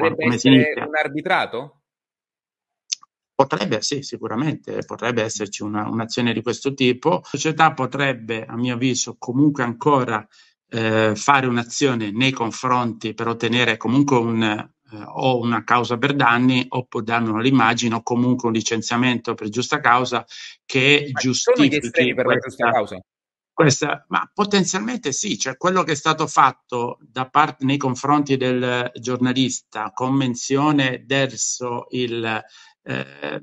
potrebbe come essere un arbitrato? Potrebbe, sì, sicuramente, potrebbe esserci una, un'azione di questo tipo. La società potrebbe, a mio avviso, comunque ancora eh, fare un'azione nei confronti per ottenere comunque un, eh, o una causa per danni o può danno all'immagine o comunque un licenziamento per giusta causa che Ma giustifichi. Sono gli estremi per la giusta causa? Questa, ma potenzialmente sì, cioè quello che è stato fatto da parte, nei confronti del giornalista con menzione verso il, eh,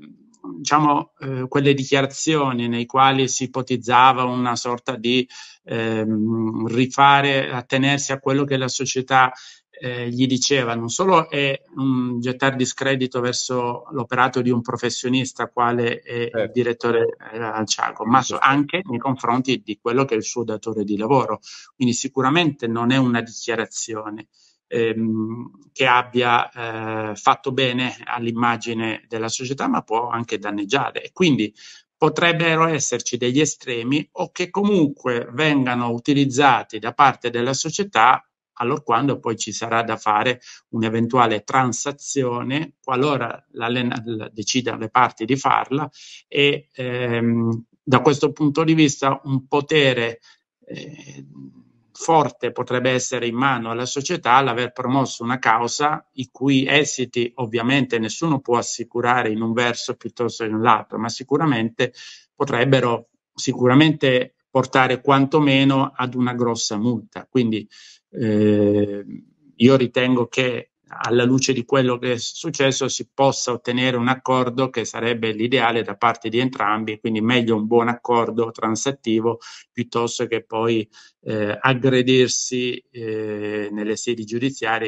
diciamo, eh, quelle dichiarazioni nei quali si ipotizzava una sorta di ehm, rifare, attenersi a quello che la società eh, gli diceva non solo è un gettare discredito verso l'operato di un professionista quale è eh. il certo. direttore eh, Alciago, ma esatto. anche nei confronti di quello che è il suo datore di lavoro. Quindi sicuramente non è una dichiarazione ehm, che abbia eh, fatto bene all'immagine della società, ma può anche danneggiare. E quindi potrebbero esserci degli estremi o che comunque vengano utilizzati da parte della società allorquando poi ci sarà da fare un'eventuale transazione, qualora decidano le parti di farla, e ehm, da questo punto di vista un potere eh, forte potrebbe essere in mano alla società l'aver promosso una causa i cui esiti ovviamente nessuno può assicurare in un verso piuttosto che in un altro, ma sicuramente potrebbero sicuramente portare quantomeno ad una grossa multa. Quindi eh, io ritengo che alla luce di quello che è successo si possa ottenere un accordo che sarebbe l'ideale da parte di entrambi, quindi meglio un buon accordo transattivo piuttosto che poi eh, aggredirsi eh, nelle sedi giudiziarie.